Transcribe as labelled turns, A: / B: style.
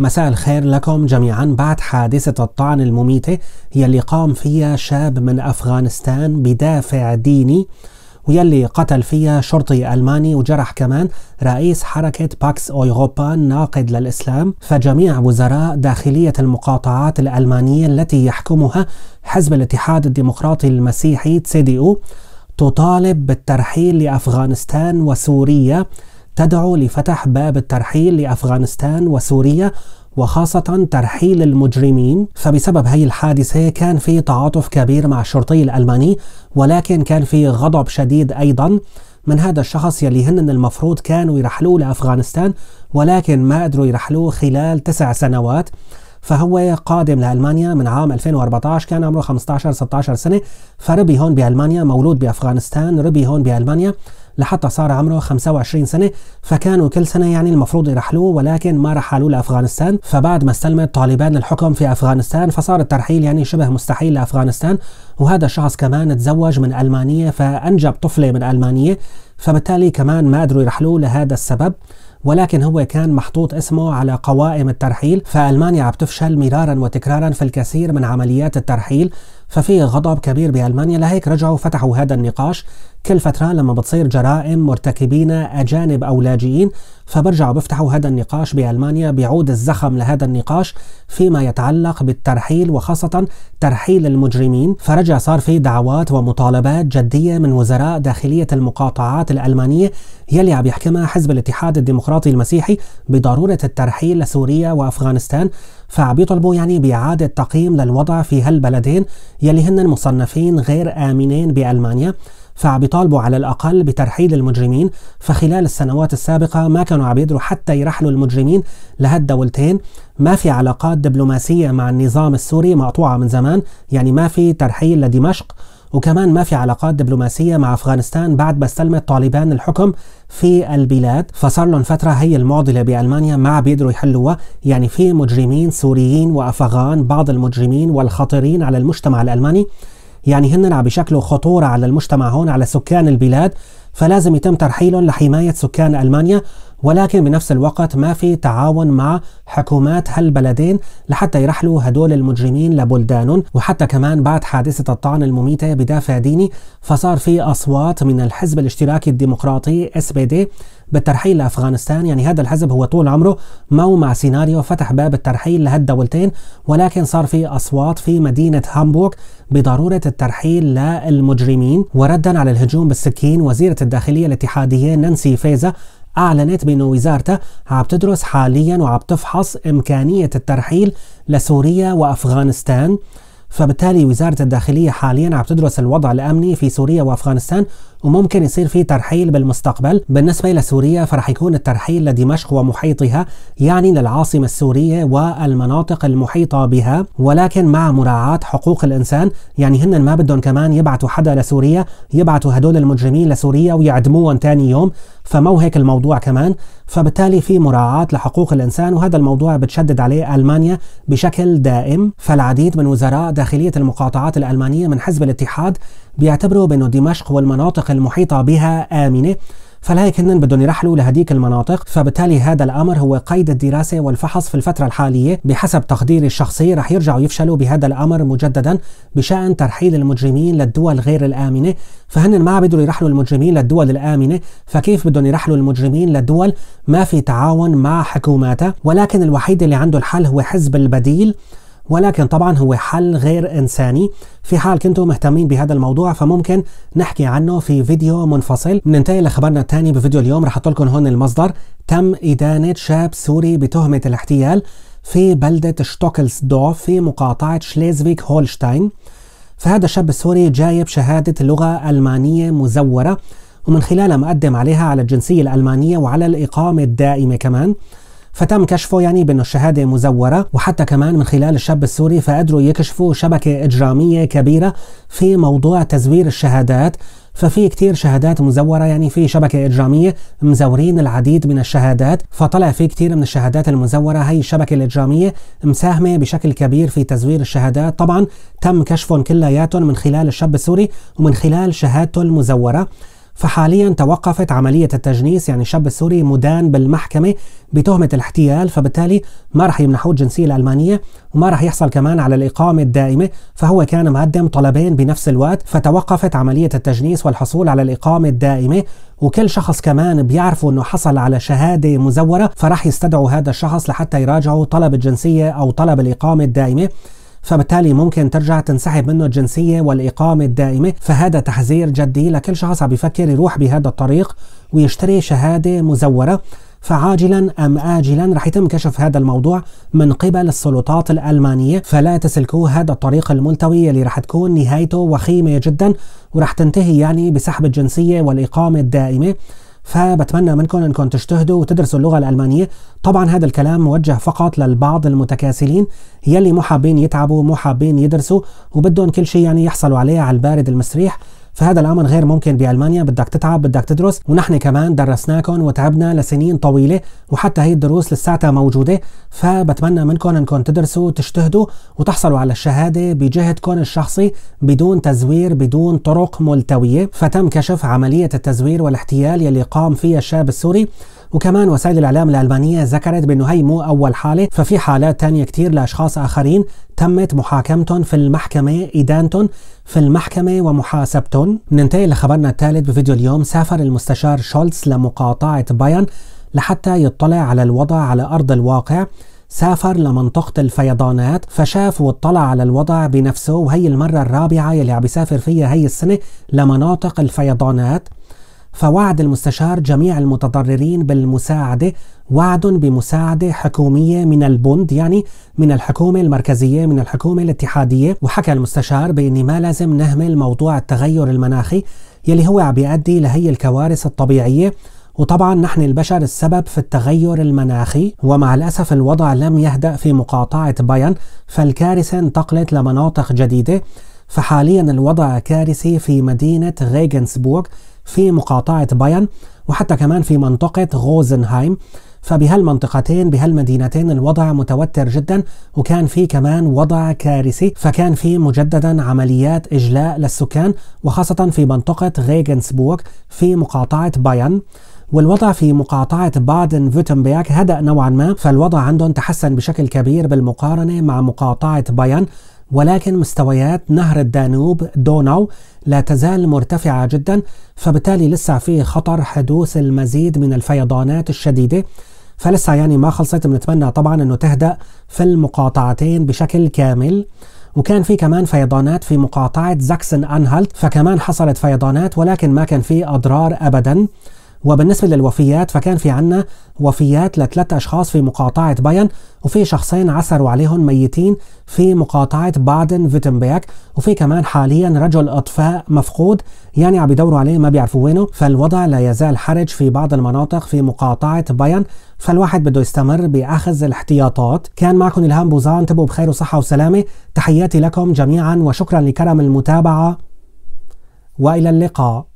A: مساء الخير لكم جميعا بعد حادثة الطعن المميتة هي اللي قام فيها شاب من أفغانستان بدافع ديني ويلي قتل فيها شرطي ألماني وجرح كمان رئيس حركة باكس أوروبا ناقد للإسلام فجميع وزراء داخلية المقاطعات الألمانية التي يحكمها حزب الاتحاد الديمقراطي المسيحي تسيدي تطالب بالترحيل لأفغانستان وسوريا تدعو لفتح باب الترحيل لأفغانستان وسوريا وخاصة ترحيل المجرمين فبسبب هي الحادثة كان في تعاطف كبير مع الشرطي الألماني ولكن كان في غضب شديد أيضا من هذا الشخص يلي هن المفروض كانوا يرحلوه لأفغانستان ولكن ما قدروا يرحلوه خلال تسع سنوات فهو قادم لألمانيا من عام 2014 كان عمره 15-16 سنة فربي هون بألمانيا مولود بأفغانستان ربي هون بألمانيا لحتى صار عمره 25 سنة فكانوا كل سنة يعني المفروض يرحلوه ولكن ما رحلوه لأفغانستان فبعد ما استلمت طالبان الحكم في أفغانستان فصار الترحيل يعني شبه مستحيل لأفغانستان وهذا الشخص كمان تزوج من ألمانية فأنجب طفلة من ألمانية فبالتالي كمان ما قدروا يرحلوه لهذا السبب ولكن هو كان محطوط اسمه على قوائم الترحيل فألمانيا عم تفشل مرارا وتكرارا في الكثير من عمليات الترحيل ففي غضب كبير بألمانيا لهيك رجعوا فتحوا هذا النقاش كل فترة لما بتصير جرائم مرتكبين أجانب أو لاجئين فبرجعوا بفتحوا هذا النقاش بألمانيا بيعود الزخم لهذا النقاش فيما يتعلق بالترحيل وخاصة ترحيل المجرمين فرجع صار في دعوات ومطالبات جدية من وزراء داخلية المقاطعات الألمانية يلي عم يحكمها حزب الاتحاد الديمقراطي المسيحي بضرورة الترحيل لسوريا وأفغانستان فبيطلبوا يعني بإعادة تقييم للوضع في هالبلدين يلي هن مصنفين غير آمنين بألمانيا فبيطالبوا على الأقل بترحيل المجرمين فخلال السنوات السابقة ما كانوا عم يقدروا حتى يرحلوا المجرمين لهالدولتين ما في علاقات دبلوماسية مع النظام السوري مقطوعة من زمان يعني ما في ترحيل لدمشق وكمان ما في علاقات دبلوماسية مع أفغانستان بعد ما استلمت طالبان الحكم في البلاد فصار لهم فترة هي المعضلة بألمانيا ما بيقدروا يحلوها يعني في مجرمين سوريين وأفغان بعض المجرمين والخطيرين على المجتمع الألماني يعني هن عم بيشكلوا خطورة على المجتمع هون على سكان البلاد فلازم يتم ترحيلهم لحماية سكان ألمانيا ولكن بنفس الوقت ما في تعاون مع حكومات هالبلدين لحتى يرحلوا هدول المجرمين لبلدانهم وحتى كمان بعد حادثة الطعن المميتة بدافع ديني فصار في أصوات من الحزب الاشتراكي الديمقراطي اس بي دي بالترحيل لافغانستان يعني هذا الحزب هو طول عمره مو مع سيناريو فتح باب الترحيل لهالدولتين ولكن صار في اصوات في مدينه هامبورغ بضروره الترحيل للمجرمين وردا على الهجوم بالسكين وزيره الداخليه الاتحاديه نانسي فيزا أعلنت بأن عم تدرس حاليا وعم تفحص إمكانية الترحيل لسوريا وأفغانستان فبالتالي وزارة الداخلية حاليا عم تدرس الوضع الأمني في سوريا وأفغانستان وممكن يصير في ترحيل بالمستقبل بالنسبة لسوريا فرح يكون الترحيل لدمشق ومحيطها يعني للعاصمة السورية والمناطق المحيطة بها ولكن مع مراعاة حقوق الإنسان يعني هن ما بدهم كمان يبعثوا حدا لسوريا يبعثوا هدول المجرمين لسوريا ويعدموهم تاني يوم هيك الموضوع كمان فبالتالي في مراعاة لحقوق الإنسان وهذا الموضوع بتشدد عليه ألمانيا بشكل دائم فالعديد من وزراء داخلية المقاطعات الألمانية من حزب الاتحاد بيعتبروا بأن دمشق والمناطق المحيطة بها آمنة فلهيك هن بدهم يرحلوا لهديك المناطق فبالتالي هذا الأمر هو قيد الدراسة والفحص في الفترة الحالية بحسب تقديري الشخصي رح يرجعوا يفشلوا بهذا الأمر مجددا بشأن ترحيل المجرمين للدول غير الآمنة فهن ما بيقدروا يرحلوا المجرمين للدول الآمنة فكيف بدهم يرحلوا المجرمين للدول ما في تعاون مع حكوماتها ولكن الوحيد اللي عنده الحل هو حزب البديل ولكن طبعا هو حل غير إنساني في حال كنتم مهتمين بهذا الموضوع فممكن نحكي عنه في فيديو منفصل بننتقل لخبرنا الثاني بفيديو اليوم رح لكم هون المصدر تم إدانة شاب سوري بتهمة الاحتيال في بلدة شتوكلسدورف في مقاطعة شليزفيك هولشتاين فهذا الشاب السوري جايب شهادة لغة ألمانية مزورة ومن خلالها مقدم عليها على الجنسية الألمانية وعلى الإقامة الدائمة كمان فتم كشفه يعني بأنه الشهادة مزورة وحتى كمان من خلال الشاب السوري فقدروا يكشفوا شبكة إجرامية كبيرة في موضوع تزوير الشهادات ففي كتير شهادات مزورة يعني في شبكة إجرامية مزورين العديد من الشهادات فطلع في كتير من الشهادات المزورة هي الشبكة الإجرامية مساهمة بشكل كبير في تزوير الشهادات طبعا تم كشفهم كلياتهم من خلال الشاب السوري ومن خلال شهادته المزورة فحاليا توقفت عملية التجنيس يعني الشاب السوري مدان بالمحكمة بتهمة الاحتيال فبالتالي ما رح يمنحوه الجنسية الألمانية وما رح يحصل كمان على الإقامة الدائمة فهو كان مقدم طلبين بنفس الوقت فتوقفت عملية التجنيس والحصول على الإقامة الدائمة وكل شخص كمان بيعرفوا انه حصل على شهادة مزورة فرح يستدعوا هذا الشخص لحتى يراجعوا طلب الجنسية أو طلب الإقامة الدائمة فبالتالي ممكن ترجع تنسحب منه الجنسية والإقامة الدائمة فهذا تحذير جدي لكل شخص عم بيفكر يروح بهذا الطريق ويشتري شهادة مزورة فعاجلا أم آجلا رح يتم كشف هذا الموضوع من قبل السلطات الألمانية فلا تسلكوا هذا الطريق الملتوي اللي رح تكون نهايته وخيمة جدا ورح تنتهي يعني بسحب الجنسية والإقامة الدائمة فبتمنى منكم انكم تجتهدوا وتدرسوا اللغه الالمانيه طبعا هذا الكلام موجه فقط للبعض المتكاسلين يلي مو حابين يتعبوا مو حابين يدرسوا وبدهم كل شيء يعني يحصلوا عليه على البارد المسريح فهذا الامر غير ممكن بالمانيا بدك تتعب بدك تدرس ونحن كمان درسناكم وتعبنا لسنين طويله وحتى هي الدروس لساتها موجوده فبتمنى منكم انكم تدرسوا وتجتهدوا وتحصلوا على الشهاده بجهدكم الشخصي بدون تزوير بدون طرق ملتويه فتم كشف عمليه التزوير والاحتيال يلي قام فيها الشاب السوري وكمان وسائل الإعلام الألمانية ذكرت بأنه هي مو أول حالة ففي حالات تانية كتير لأشخاص آخرين تمت محاكمتهم في المحكمة إدانتهم في المحكمة ومحاسبتهم ننتقل لخبرنا الثالث بفيديو اليوم سافر المستشار شولتز لمقاطعة بايرن لحتى يطلع على الوضع على أرض الواقع سافر لمنطقة الفيضانات فشاف واطلع على الوضع بنفسه وهي المرة الرابعة يلي عم يسافر فيها هي السنة لمناطق الفيضانات فوعد المستشار جميع المتضررين بالمساعدة وعد بمساعدة حكومية من البند يعني من الحكومة المركزية من الحكومة الاتحادية وحكى المستشار بأن ما لازم نهمل موضوع التغير المناخي يلي هو عم بيؤدي لهي الكوارث الطبيعية وطبعا نحن البشر السبب في التغير المناخي ومع الأسف الوضع لم يهدأ في مقاطعة باين فالكارثة انتقلت لمناطق جديدة فحاليا الوضع كارثي في مدينة غيغنسبورغ في مقاطعة بايرن وحتى كمان في منطقة غوزنهايم فبهالمنطقتين بهالمدينتين الوضع متوتر جدا وكان في كمان وضع كارثي فكان في مجددا عمليات إجلاء للسكان وخاصة في منطقة غيغنسبورغ في مقاطعة بايرن والوضع في مقاطعة بادن فوتنبيرغ هدأ نوعا ما فالوضع عندهم تحسن بشكل كبير بالمقارنة مع مقاطعة بايرن ولكن مستويات نهر الدانوب دوناو لا تزال مرتفعة جدا فبالتالي لسه في خطر حدوث المزيد من الفيضانات الشديدة فلسه يعني ما خلصت بنتمنى طبعا انه تهدأ في المقاطعتين بشكل كامل وكان في كمان فيضانات في مقاطعة زاكسن أنهالت فكمان حصلت فيضانات ولكن ما كان في أضرار أبداً وبالنسبة للوفيات فكان في عنا وفيات لثلاث أشخاص في مقاطعة باين وفي شخصين عثروا عليهم ميتين في مقاطعة بادن فيتنبرغ وفي كمان حاليا رجل أطفاء مفقود يعني عم يدوروا عليه ما بيعرفوا وينه فالوضع لا يزال حرج في بعض المناطق في مقاطعة باين فالواحد بده يستمر بأخذ الاحتياطات كان معكم إلهام بوزان انتبهوا بخير وصحة وسلامة تحياتي لكم جميعا وشكرا لكرم المتابعة وإلى اللقاء